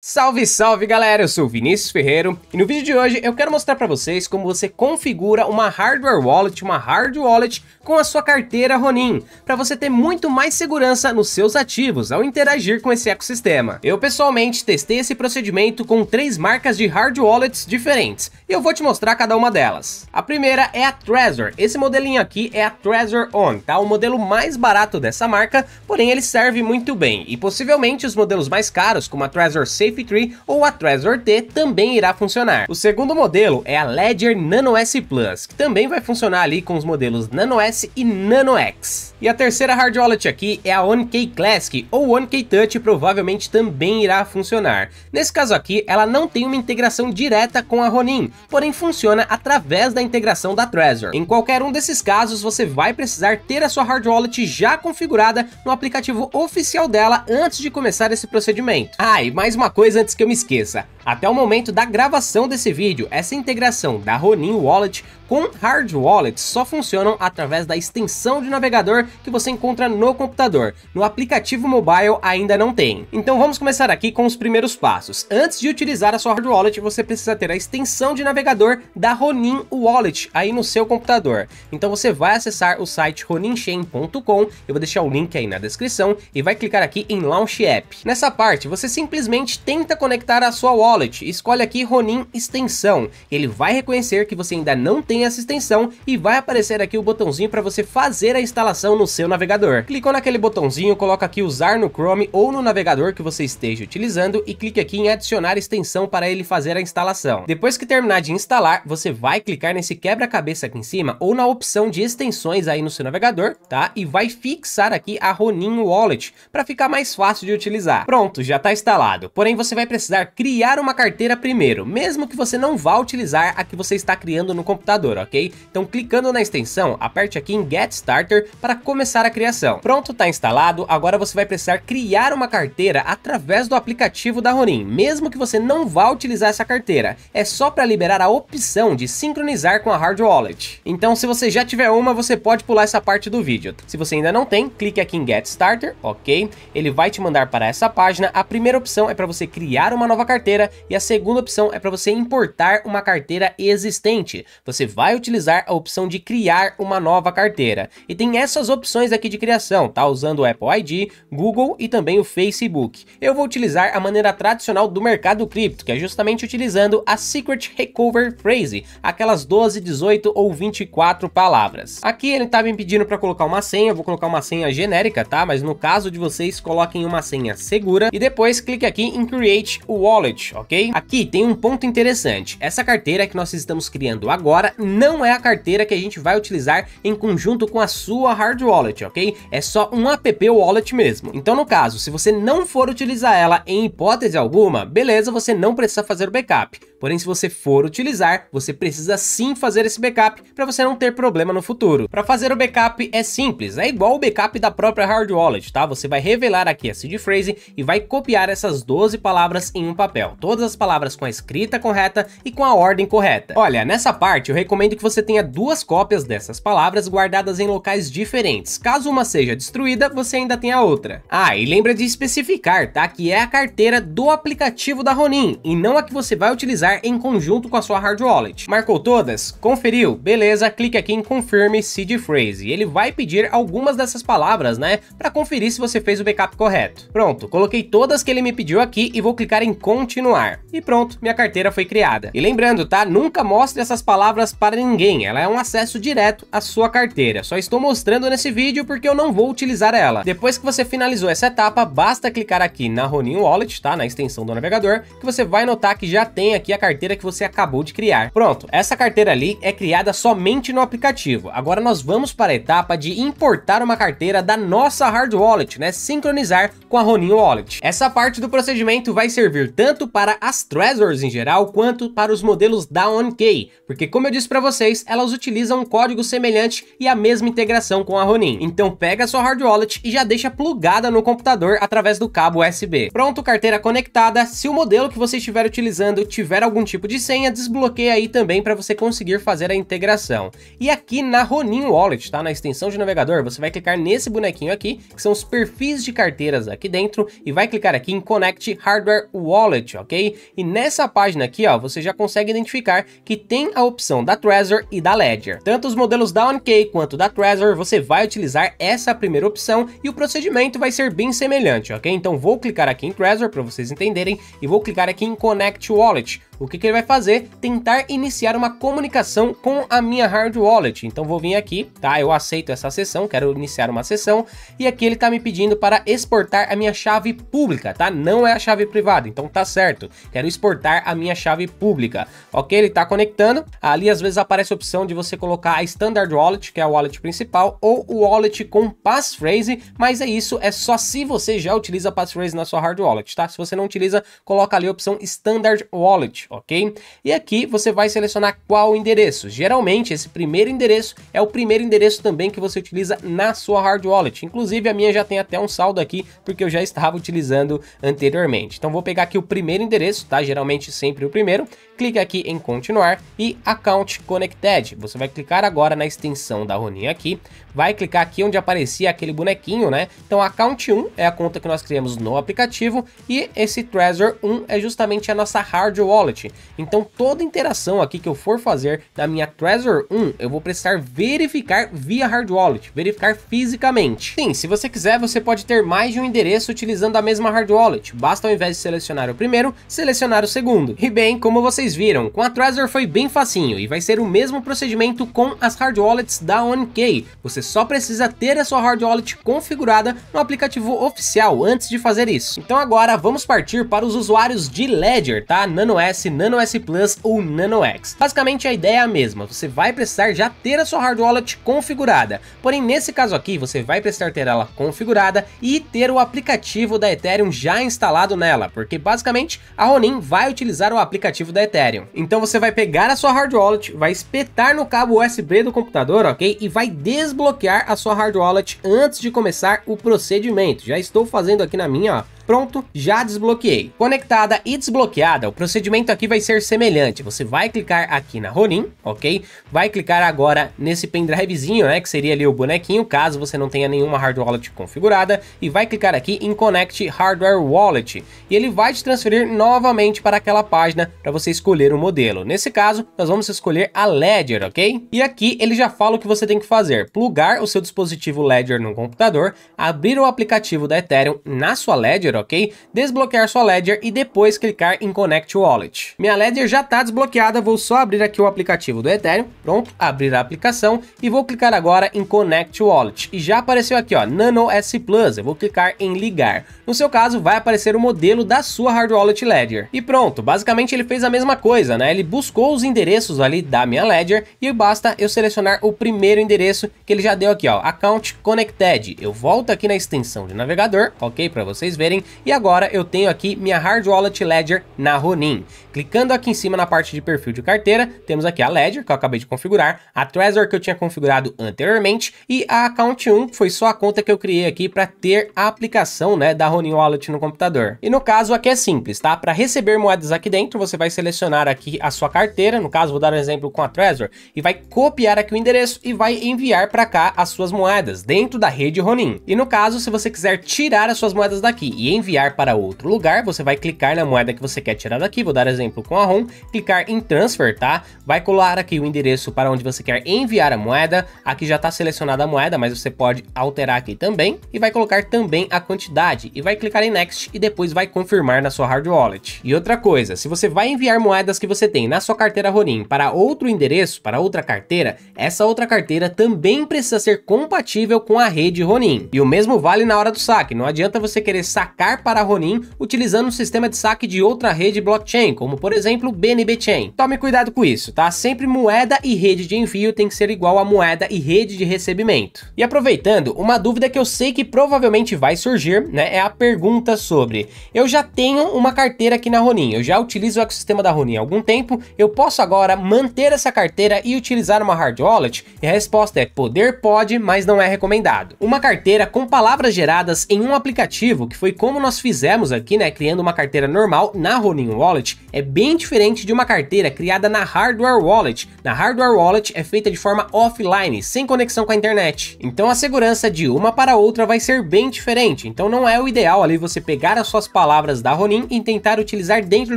Salve, salve galera, eu sou Vinícius Ferreiro e no vídeo de hoje eu quero mostrar para vocês como você configura uma hardware wallet, uma hard wallet com a sua carteira Ronin, para você ter muito mais segurança nos seus ativos ao interagir com esse ecossistema. Eu pessoalmente testei esse procedimento com três marcas de hard wallets diferentes e eu vou te mostrar cada uma delas. A primeira é a Trezor, esse modelinho aqui é a Trezor On, tá? O modelo mais barato dessa marca, porém ele serve muito bem e possivelmente os modelos mais caros como a Trezor 6 Safe Tree ou a Trezor T também irá funcionar. O segundo modelo é a Ledger Nano S Plus, que também vai funcionar ali com os modelos Nano S e Nano X. E a terceira hard wallet aqui é a OneKey Classic ou OneKey Touch provavelmente também irá funcionar. Nesse caso aqui, ela não tem uma integração direta com a Ronin, porém funciona através da integração da Trezor. Em qualquer um desses casos, você vai precisar ter a sua hard wallet já configurada no aplicativo oficial dela antes de começar esse procedimento. Ah, e mais uma coisa antes que eu me esqueça. Até o momento da gravação desse vídeo, essa integração da Ronin Wallet com hard wallets só funcionam através da extensão de navegador que você encontra no computador. No aplicativo mobile ainda não tem. Então vamos começar aqui com os primeiros passos. Antes de utilizar a sua hard wallet, você precisa ter a extensão de navegador da Ronin Wallet aí no seu computador. Então você vai acessar o site roninchain.com, eu vou deixar o link aí na descrição, e vai clicar aqui em Launch App. Nessa parte, você simplesmente tenta conectar a sua wallet, escolhe aqui Ronin Extensão. Ele vai reconhecer que você ainda não tem em essa extensão e vai aparecer aqui o botãozinho para você fazer a instalação no seu navegador. Clicou naquele botãozinho, coloca aqui usar no Chrome ou no navegador que você esteja utilizando e clique aqui em adicionar extensão para ele fazer a instalação. Depois que terminar de instalar, você vai clicar nesse quebra-cabeça aqui em cima ou na opção de extensões aí no seu navegador, tá? E vai fixar aqui a Ronin Wallet para ficar mais fácil de utilizar. Pronto, já está instalado. Porém, você vai precisar criar uma carteira primeiro, mesmo que você não vá utilizar a que você está criando no computador computador, ok? Então clicando na extensão, aperte aqui em Get Starter para começar a criação. Pronto, está instalado, agora você vai precisar criar uma carteira através do aplicativo da Ronin, mesmo que você não vá utilizar essa carteira, é só para liberar a opção de sincronizar com a Hard Wallet. Então se você já tiver uma, você pode pular essa parte do vídeo. Se você ainda não tem, clique aqui em Get Starter, ok? Ele vai te mandar para essa página, a primeira opção é para você criar uma nova carteira e a segunda opção é para você importar uma carteira existente. Você vai utilizar a opção de criar uma nova carteira. E tem essas opções aqui de criação, tá? Usando o Apple ID, Google e também o Facebook. Eu vou utilizar a maneira tradicional do mercado cripto, que é justamente utilizando a Secret Recover Phrase, aquelas 12, 18 ou 24 palavras. Aqui ele tá me pedindo para colocar uma senha, eu vou colocar uma senha genérica, tá? Mas no caso de vocês, coloquem uma senha segura e depois clique aqui em Create Wallet, ok? Aqui tem um ponto interessante. Essa carteira que nós estamos criando agora, não é a carteira que a gente vai utilizar em conjunto com a sua hard wallet, ok? É só um app wallet mesmo. Então no caso, se você não for utilizar ela em hipótese alguma, beleza, você não precisa fazer o backup. Porém, se você for utilizar, você precisa sim fazer esse backup para você não ter problema no futuro. Para fazer o backup é simples, é igual o backup da própria hard wallet, tá? Você vai revelar aqui a seed phrase e vai copiar essas 12 palavras em um papel, todas as palavras com a escrita correta e com a ordem correta. Olha, nessa parte eu recomendo que você tenha duas cópias dessas palavras guardadas em locais diferentes. Caso uma seja destruída, você ainda tem a outra. Ah, e lembra de especificar, tá? Que é a carteira do aplicativo da Ronin e não a que você vai utilizar em conjunto com a sua hard wallet. Marcou todas? Conferiu? Beleza, clique aqui em Confirme Seed Phrase. Ele vai pedir algumas dessas palavras, né, para conferir se você fez o backup correto. Pronto, coloquei todas que ele me pediu aqui e vou clicar em Continuar. E pronto, minha carteira foi criada. E lembrando, tá, nunca mostre essas palavras para ninguém, ela é um acesso direto à sua carteira. Só estou mostrando nesse vídeo porque eu não vou utilizar ela. Depois que você finalizou essa etapa, basta clicar aqui na Ronin Wallet, tá, na extensão do navegador, que você vai notar que já tem aqui a a carteira que você acabou de criar. Pronto, essa carteira ali é criada somente no aplicativo. Agora nós vamos para a etapa de importar uma carteira da nossa hard wallet, né? Sincronizar com a Ronin Wallet. Essa parte do procedimento vai servir tanto para as Trezors em geral, quanto para os modelos da OnKey, porque como eu disse para vocês, elas utilizam um código semelhante e a mesma integração com a Ronin. Então pega sua hard wallet e já deixa plugada no computador através do cabo USB. Pronto, carteira conectada. Se o modelo que você estiver utilizando tiver algum tipo de senha, desbloqueia aí também para você conseguir fazer a integração. E aqui na Ronin Wallet, tá? Na extensão de navegador, você vai clicar nesse bonequinho aqui, que são os perfis de carteiras aqui dentro, e vai clicar aqui em Connect Hardware Wallet, ok? E nessa página aqui, ó, você já consegue identificar que tem a opção da Trezor e da Ledger. Tanto os modelos da OnKey quanto da Trezor, você vai utilizar essa primeira opção e o procedimento vai ser bem semelhante, ok? Então vou clicar aqui em Trezor para vocês entenderem e vou clicar aqui em Connect Wallet o que, que ele vai fazer? Tentar iniciar uma comunicação com a minha hard wallet. Então vou vir aqui, tá? Eu aceito essa sessão, quero iniciar uma sessão e aqui ele tá me pedindo para exportar a minha chave pública, tá? Não é a chave privada, então tá certo. Quero exportar a minha chave pública. Ok, ele tá conectando. Ali às vezes aparece a opção de você colocar a standard wallet, que é a wallet principal, ou o wallet com passphrase, mas é isso, é só se você já utiliza passphrase na sua hard wallet, tá? Se você não utiliza, coloca ali a opção standard wallet, ok? E aqui você vai selecionar qual endereço. Geralmente, esse primeiro endereço é o primeiro endereço também que você utiliza na sua hard wallet. Inclusive, a minha já tem até um saldo aqui, porque eu já estava utilizando anteriormente. Então, vou pegar aqui o primeiro endereço, tá? Geralmente, sempre o primeiro. Clique aqui em continuar e Account Connected. Você vai clicar agora na extensão da Roninha aqui. Vai clicar aqui onde aparecia aquele bonequinho, né? Então, Account 1 é a conta que nós criamos no aplicativo e esse Trezor 1 é justamente a nossa hard wallet então toda interação aqui que eu for fazer na minha Trezor 1, eu vou precisar verificar via hard wallet, verificar fisicamente. Sim, se você quiser, você pode ter mais de um endereço utilizando a mesma hard wallet. Basta ao invés de selecionar o primeiro, selecionar o segundo. E bem, como vocês viram, com a Trezor foi bem facinho e vai ser o mesmo procedimento com as hard wallets da OnKey. Você só precisa ter a sua hard wallet configurada no aplicativo oficial antes de fazer isso. Então agora vamos partir para os usuários de Ledger, tá? Nano S Nano S Plus ou Nano X. Basicamente a ideia é a mesma, você vai precisar já ter a sua hard wallet configurada, porém nesse caso aqui você vai precisar ter ela configurada e ter o aplicativo da Ethereum já instalado nela, porque basicamente a Ronin vai utilizar o aplicativo da Ethereum. Então você vai pegar a sua hard wallet, vai espetar no cabo USB do computador, ok? E vai desbloquear a sua hard wallet antes de começar o procedimento. Já estou fazendo aqui na minha, ó Pronto, já desbloqueei. Conectada e desbloqueada, o procedimento aqui vai ser semelhante. Você vai clicar aqui na Ronin, ok? Vai clicar agora nesse pendrivezinho, né? Que seria ali o bonequinho, caso você não tenha nenhuma hardware wallet configurada. E vai clicar aqui em Connect Hardware Wallet. E ele vai te transferir novamente para aquela página para você escolher o um modelo. Nesse caso, nós vamos escolher a Ledger, ok? E aqui ele já fala o que você tem que fazer. Plugar o seu dispositivo Ledger no computador, abrir o aplicativo da Ethereum na sua Ledger, ok? Desbloquear sua Ledger e depois clicar em Connect Wallet. Minha Ledger já está desbloqueada, vou só abrir aqui o aplicativo do Ethereum, pronto, abrir a aplicação e vou clicar agora em Connect Wallet. E já apareceu aqui, ó, Nano S Plus, eu vou clicar em ligar. No seu caso, vai aparecer o modelo da sua Hard Wallet Ledger. E pronto, basicamente ele fez a mesma coisa, né? Ele buscou os endereços ali da minha Ledger e basta eu selecionar o primeiro endereço que ele já deu aqui, ó, Account Connected. Eu volto aqui na extensão de navegador, ok? Para vocês verem, e agora eu tenho aqui minha Hard Wallet Ledger na Ronin. Clicando aqui em cima na parte de perfil de carteira, temos aqui a Ledger, que eu acabei de configurar, a Trezor que eu tinha configurado anteriormente e a Account 1, que foi só a conta que eu criei aqui para ter a aplicação né, da Ronin Wallet no computador. E no caso aqui é simples, tá? Para receber moedas aqui dentro, você vai selecionar aqui a sua carteira, no caso vou dar um exemplo com a Trezor, e vai copiar aqui o endereço e vai enviar para cá as suas moedas dentro da rede Ronin. E no caso, se você quiser tirar as suas moedas daqui e enviar para outro lugar, você vai clicar na moeda que você quer tirar daqui, vou dar exemplo com a ROM, clicar em transfer, tá? Vai colar aqui o endereço para onde você quer enviar a moeda, aqui já está selecionada a moeda, mas você pode alterar aqui também, e vai colocar também a quantidade, e vai clicar em next, e depois vai confirmar na sua hard wallet. E outra coisa, se você vai enviar moedas que você tem na sua carteira Ronin para outro endereço, para outra carteira, essa outra carteira também precisa ser compatível com a rede Ronin. E o mesmo vale na hora do saque, não adianta você querer sacar sacar para Ronin utilizando um sistema de saque de outra rede blockchain, como por exemplo BNB Chain. Tome cuidado com isso, tá? Sempre moeda e rede de envio tem que ser igual a moeda e rede de recebimento. E aproveitando, uma dúvida que eu sei que provavelmente vai surgir, né, é a pergunta sobre: eu já tenho uma carteira aqui na Ronin, eu já utilizo o ecossistema da Ronin há algum tempo, eu posso agora manter essa carteira e utilizar uma hard wallet? E a resposta é: poder pode, mas não é recomendado. Uma carteira com palavras geradas em um aplicativo que foi como nós fizemos aqui, né, criando uma carteira normal na Ronin Wallet, é bem diferente de uma carteira criada na Hardware Wallet. Na Hardware Wallet é feita de forma offline, sem conexão com a internet. Então a segurança de uma para outra vai ser bem diferente. Então não é o ideal ali você pegar as suas palavras da Ronin e tentar utilizar dentro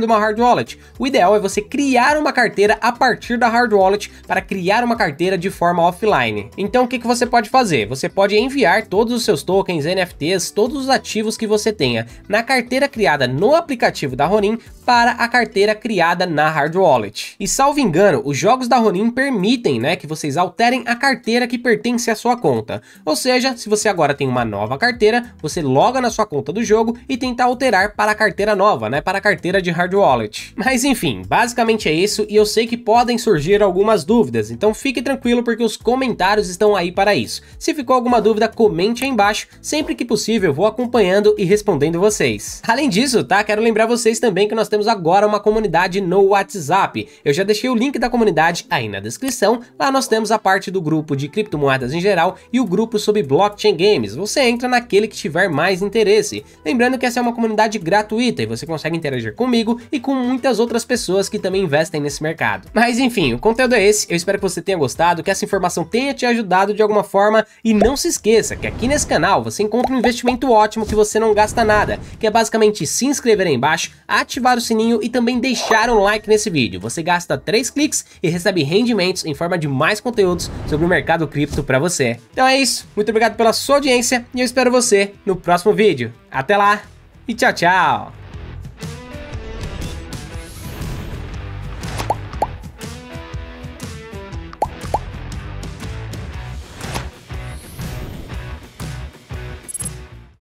de uma Hard Wallet. O ideal é você criar uma carteira a partir da Hard Wallet para criar uma carteira de forma offline. Então o que, que você pode fazer? Você pode enviar todos os seus tokens, NFTs, todos os ativos que você tem tenha na carteira criada no aplicativo da Ronin para a carteira criada na hard wallet. E salvo engano, os jogos da Ronin permitem né, que vocês alterem a carteira que pertence à sua conta. Ou seja, se você agora tem uma nova carteira, você loga na sua conta do jogo e tenta alterar para a carteira nova, né, para a carteira de hard wallet. Mas enfim, basicamente é isso e eu sei que podem surgir algumas dúvidas, então fique tranquilo porque os comentários estão aí para isso. Se ficou alguma dúvida, comente aí embaixo, sempre que possível vou acompanhando e respondendo respondendo vocês. Além disso, tá? Quero lembrar vocês também que nós temos agora uma comunidade no WhatsApp. Eu já deixei o link da comunidade aí na descrição. Lá nós temos a parte do grupo de criptomoedas em geral e o grupo sobre blockchain games. Você entra naquele que tiver mais interesse. Lembrando que essa é uma comunidade gratuita e você consegue interagir comigo e com muitas outras pessoas que também investem nesse mercado. Mas enfim, o conteúdo é esse. Eu espero que você tenha gostado, que essa informação tenha te ajudado de alguma forma e não se esqueça que aqui nesse canal você encontra um investimento ótimo que você não gasta custa nada, que é basicamente se inscrever aí embaixo, ativar o sininho e também deixar um like nesse vídeo. Você gasta 3 cliques e recebe rendimentos em forma de mais conteúdos sobre o mercado cripto para você. Então é isso, muito obrigado pela sua audiência e eu espero você no próximo vídeo. Até lá e tchau, tchau!